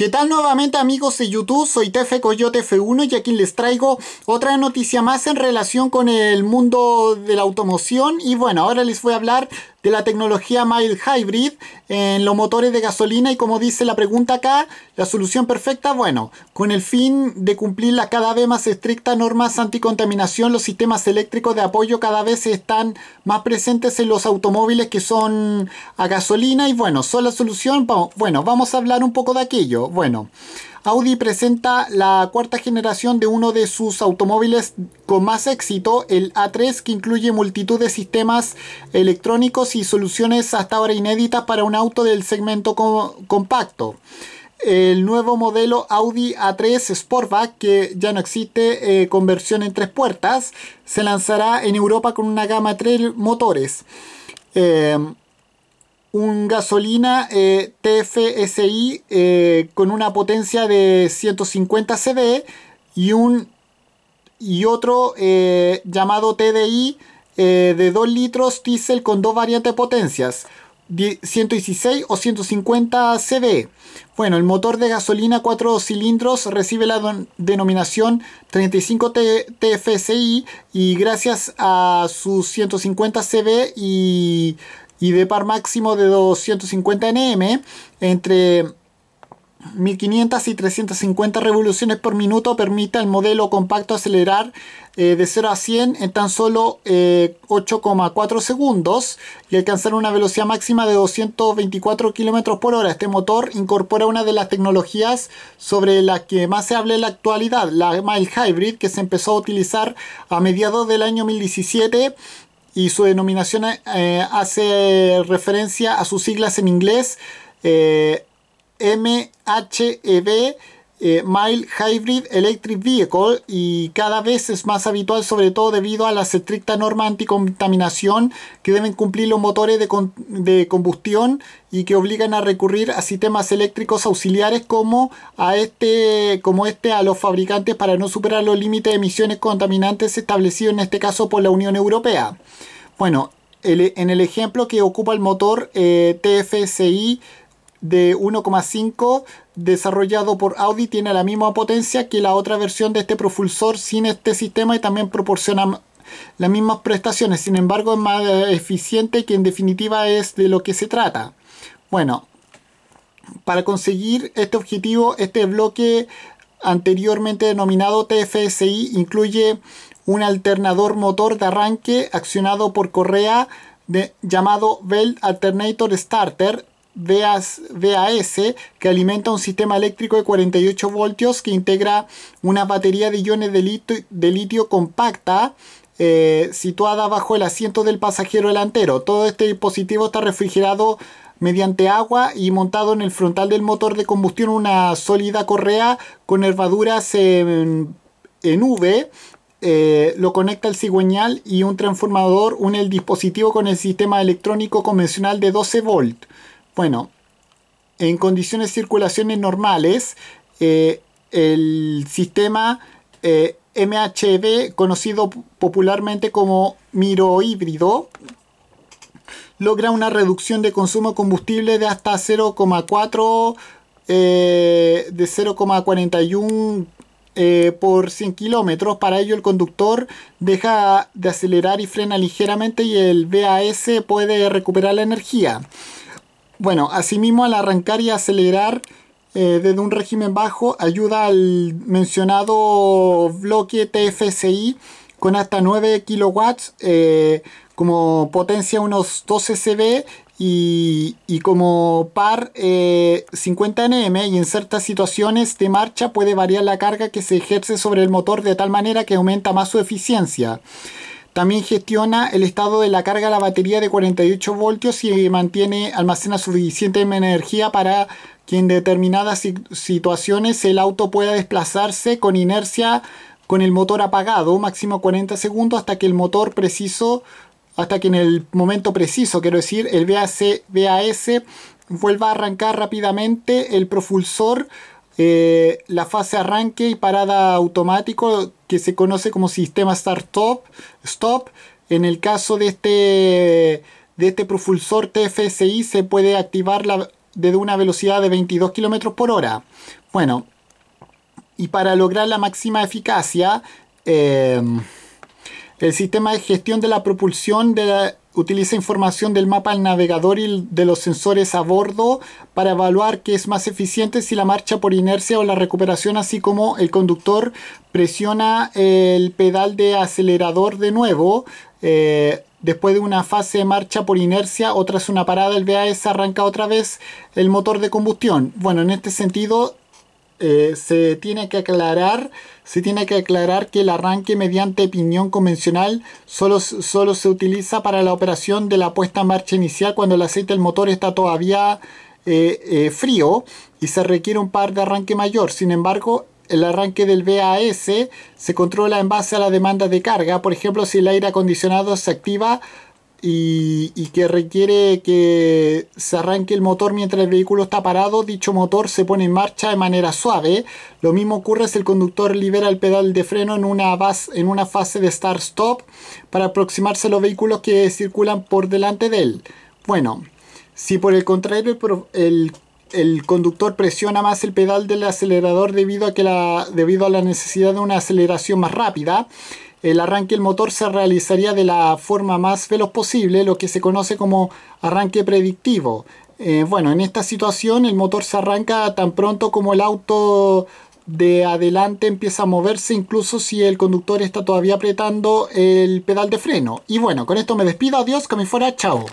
¿Qué tal nuevamente amigos de YouTube? Soy Tefe Coyote F1 y aquí les traigo otra noticia más en relación con el mundo de la automoción y bueno, ahora les voy a hablar de la tecnología mild hybrid en los motores de gasolina y como dice la pregunta acá, la solución perfecta, bueno, con el fin de cumplir las cada vez más estrictas normas anticontaminación, los sistemas eléctricos de apoyo cada vez están más presentes en los automóviles que son a gasolina y bueno, son la solución, bueno, vamos a hablar un poco de aquello, bueno. Audi presenta la cuarta generación de uno de sus automóviles con más éxito, el A3, que incluye multitud de sistemas electrónicos y soluciones hasta ahora inéditas para un auto del segmento compacto el nuevo modelo Audi A3 Sportback, que ya no existe eh, conversión en tres puertas, se lanzará en Europa con una gama de tres motores. Eh, un gasolina eh, TFSI eh, con una potencia de 150 CV y, un, otro eh, llamado TDI de 2 litros diésel con dos variantes de potencias. 116 o 150 CV. Bueno, el motor de gasolina 4 cilindros recibe la denominación 35 TFSI y gracias a sus 150 CV y y de par máximo de 250 nm entre 1500 y 350 revoluciones por minuto permite al modelo compacto acelerar eh, de 0 a 100 en tan solo 8,4 eh, segundos y alcanzar una velocidad máxima de 224 km por hora. Este motor incorpora una de las tecnologías sobre las que más se habla en la actualidad, la Mile Hybrid, que se empezó a utilizar a mediados del año 2017 y su denominación eh, hace referencia a sus siglas en inglés eh, MHEB eh, mile Hybrid Electric Vehicle y cada vez es más habitual sobre todo debido a las estrictas normas anticontaminación que deben cumplir los motores de, combustión y que obligan a recurrir a sistemas eléctricos auxiliares como, a este, como este a los fabricantes para no superar los límites de emisiones contaminantes establecidos en este caso por la Unión Europea. Bueno, en el ejemplo que ocupa el motor eh, TFCI. TFSI de 1,5 desarrollado por Audi tiene la misma potencia que la otra versión de este propulsor sin este sistema y también proporciona las mismas prestaciones, sin embargo es más eficiente que en definitiva es de lo que se trata. Bueno, para conseguir este objetivo, este bloque anteriormente denominado TFSI incluye un alternador motor de arranque accionado por correa de, llamado Belt Alternator Starter VAS, que alimenta un sistema eléctrico de 48 voltios que integra una batería de iones de litio, compacta eh, situada bajo el asiento del pasajero delantero. Todo este dispositivo está refrigerado mediante agua y montado en el frontal del motor de combustión una sólida correa con nervaduras en, V eh, lo conecta el cigüeñal y un transformador une el dispositivo con el sistema electrónico convencional de 12 voltios bueno, en condiciones de circulaciones normales, eh, el sistema eh, MHB, conocido popularmente como miro híbrido, logra una reducción de consumo de combustible de hasta 0,4 eh, de 0,41 eh, por 100 kilómetros. Para ello el conductor deja de acelerar y frena ligeramente y el BAS puede recuperar la energía. Bueno, asimismo al arrancar y acelerar eh, desde un régimen bajo ayuda al mencionado bloque TFSI con hasta 9 kW, eh, como potencia unos 12 CV y, como par 50 eh, Nm y en ciertas situaciones de marcha puede variar la carga que se ejerce sobre el motor de tal manera que aumenta más su eficiencia. También gestiona el estado de la carga de la batería de 48 voltios y mantiene, almacena suficiente energía para que en determinadas situaciones el auto pueda desplazarse con inercia con el motor apagado, máximo 40 segundos hasta que el motor preciso, hasta que en el momento preciso, quiero decir, el BAS vuelva a arrancar rápidamente el propulsor eh, la fase arranque y parada automático que se conoce como sistema start-stop. Stop. En el caso de este, de este propulsor TFSI se puede activar la, desde una velocidad de 22 km por hora. Bueno, y para lograr la máxima eficacia, eh, el sistema de gestión de la propulsión utiliza información del mapa al navegador y de los sensores a bordo para evaluar qué es más eficiente si la marcha por inercia o la recuperación, así como el conductor presiona el pedal de acelerador de nuevo. Eh, después de una fase de marcha por inercia o tras una parada, el VAS arranca otra vez el motor de combustión. Bueno, en este sentido, eh, se tiene que aclarar tiene que aclarar que el arranque mediante piñón convencional solo, se utiliza para la operación de la puesta en marcha inicial cuando el aceite del motor está todavía eh, eh, frío y se requiere un par de arranque mayor. Sin embargo, el arranque del BAS se controla en base a la demanda de carga. Por ejemplo, si el aire acondicionado se activa y, que requiere que se arranque el motor mientras el vehículo está parado, dicho motor se pone en marcha de manera suave. Lo mismo ocurre si el conductor libera el pedal de freno en una, en una fase de start-stop para aproximarse a los vehículos que circulan por delante de él. Bueno, si por el contrario el, conductor presiona más el pedal del acelerador debido a, que debido a la necesidad de una aceleración más rápida, el arranque del motor se realizaría de la forma más veloz posible, lo que se conoce como arranque predictivo. Eh, bueno, en esta situación el motor se arranca tan pronto como el auto de adelante empieza a moverse incluso si el conductor está todavía apretando el pedal de freno. Y bueno, con esto me despido, adiós, que me fuera, chao.